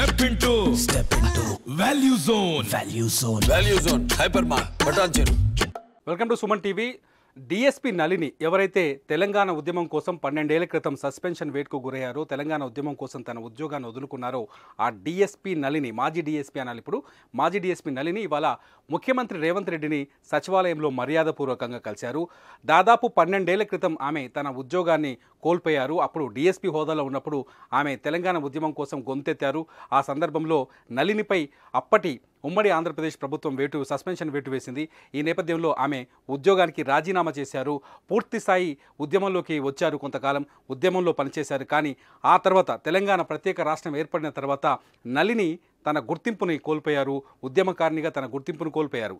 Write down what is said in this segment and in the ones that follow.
step into step into Value Zone Value Zone Value Zone Hyper Mart బటాన్ చెరు welcome to Suman TV DSP Nalini ఎవరైతే తెలంగాణ ఉద్యమం కోసం పన్నెండేళ్ల క్రితం సస్పెన్షన్ వేట్కు గురయ్యారో తెలంగాణ ఉద్యమం కోసం తన ఉద్యోగాన్ని వదులుకున్నారో ఆ డిఎస్పీ నలిని మాజీ డిఎస్పీ అనాలి ఇప్పుడు మాజీ డిఎస్పీ నలిని ఇవాళ ముఖ్యమంత్రి రేవంత్ రెడ్డిని సచివాలయంలో మర్యాదపూర్వకంగా కలిశారు దాదాపు పన్నెండేళ్ల క్రితం ఆమె తన ఉద్యోగాన్ని కోల్పోయారు అప్పుడు డిఎస్పీ హోదాలో ఉన్నప్పుడు ఆమె తెలంగాణ ఉద్యమం కోసం గొంతెత్తారు ఆ సందర్భంలో నలినిపై అప్పటి ఉమ్మడి ఆంధ్రప్రదేశ్ ప్రభుత్వం వేటు సస్పెన్షన్ వేటు వేసింది ఈ నేపథ్యంలో ఆమె ఉద్యోగానికి రాజీనామా చేశారు పూర్తి స్థాయి ఉద్యమంలోకి వచ్చారు కొంతకాలం ఉద్యమంలో పనిచేశారు కానీ ఆ తర్వాత తెలంగాణ ప్రత్యేక రాష్ట్రం ఏర్పడిన తర్వాత నలిని తన గుర్తింపుని కోల్పోయారు ఉద్యమకారిణిగా తన గుర్తింపును కోల్పోయారు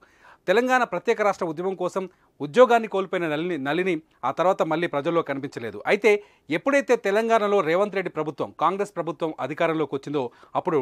తెలంగాణ ప్రత్యేక రాష్ట్ర ఉద్యమం కోసం ఉద్యోగాన్ని కోల్పోయిన నలిని నలిని ఆ తర్వాత మళ్ళీ ప్రజల్లో కనిపించలేదు అయితే ఎప్పుడైతే తెలంగాణలో రేవంత్ రెడ్డి ప్రభుత్వం కాంగ్రెస్ ప్రభుత్వం అధికారంలోకి వచ్చిందో అప్పుడు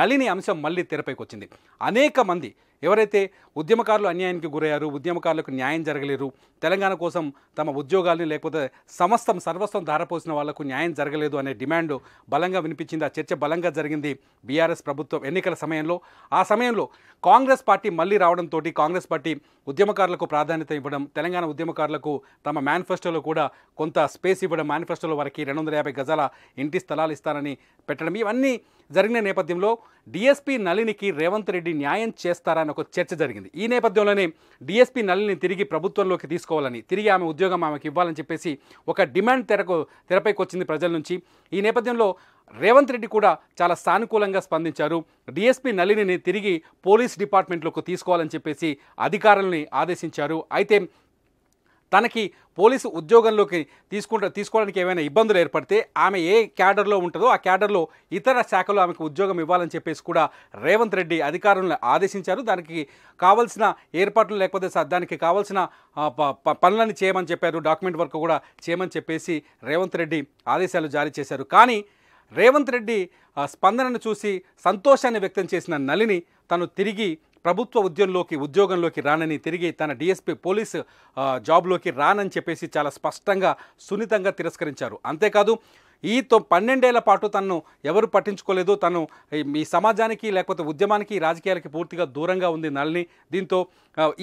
నలిని అంశం మళ్ళీ తెరపైకి వచ్చింది అనేక మంది ఎవరైతే ఉద్యమకారులు అన్యాయానికి గురయ్యారు ఉద్యమకారులకు న్యాయం జరగలేరు తెలంగాణ కోసం తమ ఉద్యోగాల్ని లేకపోతే సమస్తం సర్వస్వం ధారపోసిన వాళ్లకు న్యాయం జరగలేదు అనే డిమాండ్ బలంగా వినిపించింది ఆ చర్చ బలంగా జరిగింది బీఆర్ఎస్ ప్రభుత్వం ఎన్నికల సమయంలో ఆ సమయంలో కాంగ్రెస్ పార్టీ మళ్ళీ రావడంతో కాంగ్రెస్ పార్టీ ఉద్యమకారులకు ప్రాధాన్యత ఇవ్వడం తెలంగాణ ఉద్యమకారులకు తమ మేనిఫెస్టోలో కూడా కొంత స్పేస్ ఇవ్వడం మేనిఫెస్టోలో వారికి రెండు వందల యాభై గజాల ఇంటి స్థలాలు ఇస్తారని పెట్టడం ఇవన్నీ జరిగిన నేపథ్యంలో డిఎస్పీ నళినికి రేవంత్ రెడ్డి న్యాయం చేస్తారని ఒక చర్చ జరిగింది ఈ నేపథ్యంలోనే డిఎస్పీ నళిని తిరిగి ప్రభుత్వంలోకి తీసుకోవాలని తిరిగి ఆమె ఉద్యోగం ఆమెకి ఇవ్వాలని చెప్పేసి ఒక డిమాండ్ తెరకు తెరపైకి వచ్చింది ప్రజల నుంచి ఈ నేపథ్యంలో రేవంత్ రెడ్డి కూడా చాలా సానుకూలంగా స్పందించారు డిఎస్పీ నళినిని తిరిగి పోలీస్ డిపార్ట్మెంట్లోకి తీసుకోవాలని చెప్పేసి అధికారులని ఆదేశించారు అయితే తనకి పోలీసు ఉద్యోగంలోకి తీసుకుంట తీసుకోవడానికి ఏమైనా ఇబ్బందులు ఏర్పడితే ఆమె ఏ క్యాడర్లో ఉంటుందో ఆ క్యాడర్లో ఇతర శాఖలో ఆమెకు ఉద్యోగం ఇవ్వాలని చెప్పేసి కూడా రేవంత్ రెడ్డి అధికారులను ఆదేశించారు దానికి కావాల్సిన ఏర్పాట్లు లేకపోతే దానికి కావాల్సిన పనులన్నీ చేయమని చెప్పారు డాక్యుమెంట్ వర్క్ కూడా చేయమని చెప్పేసి రేవంత్ రెడ్డి ఆదేశాలు జారీ చేశారు కానీ రేవంత్ రెడ్డి స్పందనను చూసి సంతోషాన్ని వ్యక్తం చేసిన నలిని తను తిరిగి ప్రభుత్వ ఉద్యోగంలోకి ఉద్యోగంలోకి రానని తిరిగి తన డిఎస్పీ పోలీస్ జాబ్లోకి రానని చెప్పేసి చాలా స్పష్టంగా సున్నితంగా తిరస్కరించారు అంతేకాదు ఈ తో పన్నెండేళ్ల పాటు తను ఎవరు పట్టించుకోలేదు తను ఈ సమాజానికి లేకపోతే ఉద్యమానికి రాజకీయాలకి పూర్తిగా దూరంగా ఉంది నళిని దీంతో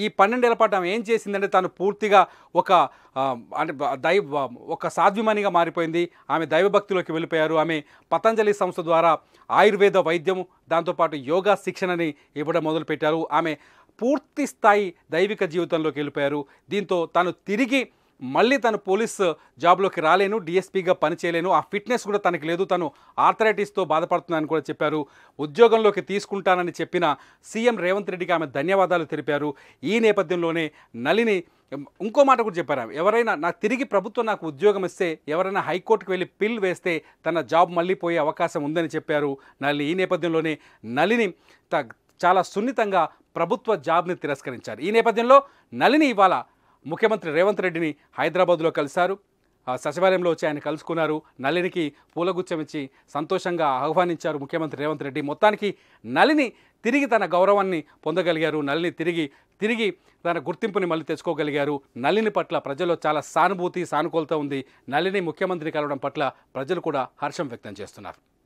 ఈ పన్నెండేళ్ల పాటు ఆమె ఏం చేసిందంటే తను పూర్తిగా ఒక అంటే దైవ ఒక సాధ్యమనిగా మారిపోయింది ఆమె దైవభక్తిలోకి వెళ్ళిపోయారు ఆమె పతంజలి సంస్థ ద్వారా ఆయుర్వేద వైద్యము దాంతోపాటు యోగా శిక్షణని ఇవ్వడం మొదలుపెట్టారు ఆమె పూర్తి స్థాయి దైవిక జీవితంలోకి వెళ్ళిపోయారు దీంతో తను తిరిగి మళ్ళీ తను పోలీస్ జాబ్లోకి రాలేను డిఎస్పీగా పనిచేయలేను ఆ ఫిట్నెస్ కూడా తనకి లేదు తను ఆర్థరైటిస్తో బాధపడుతుందని కూడా చెప్పారు ఉద్యోగంలోకి తీసుకుంటానని చెప్పిన సీఎం రేవంత్ రెడ్డికి ఆమె ధన్యవాదాలు తెలిపారు ఈ నేపథ్యంలోనే నలిని ఇంకో మాట కూడా చెప్పారు ఎవరైనా నాకు తిరిగి ప్రభుత్వం నాకు ఉద్యోగం ఇస్తే ఎవరైనా హైకోర్టుకు వెళ్ళి పిల్ వేస్తే తన జాబ్ మళ్ళీ పోయే అవకాశం ఉందని చెప్పారు నలిని ఈ నేపథ్యంలోనే నలిని చాలా సున్నితంగా ప్రభుత్వ జాబ్ని తిరస్కరించారు ఈ నేపథ్యంలో నలిని ఇవాళ ముఖ్యమంత్రి రేవంత్ రెడ్డిని హైదరాబాద్లో కలిశారు సచివాలయంలో వచ్చి ఆయన కలుసుకున్నారు నలినికి పూలగుచ్చం ఇచ్చి సంతోషంగా ఆహ్వానించారు ముఖ్యమంత్రి రేవంత్ రెడ్డి మొత్తానికి నలిని తిరిగి తన గౌరవాన్ని పొందగలిగారు నలిని తిరిగి తిరిగి తన గుర్తింపుని మళ్ళీ తెచ్చుకోగలిగారు నలిని పట్ల ప్రజల్లో చాలా సానుభూతి సానుకూలత ఉంది నలిని ముఖ్యమంత్రి కలవడం పట్ల ప్రజలు కూడా హర్షం వ్యక్తం చేస్తున్నారు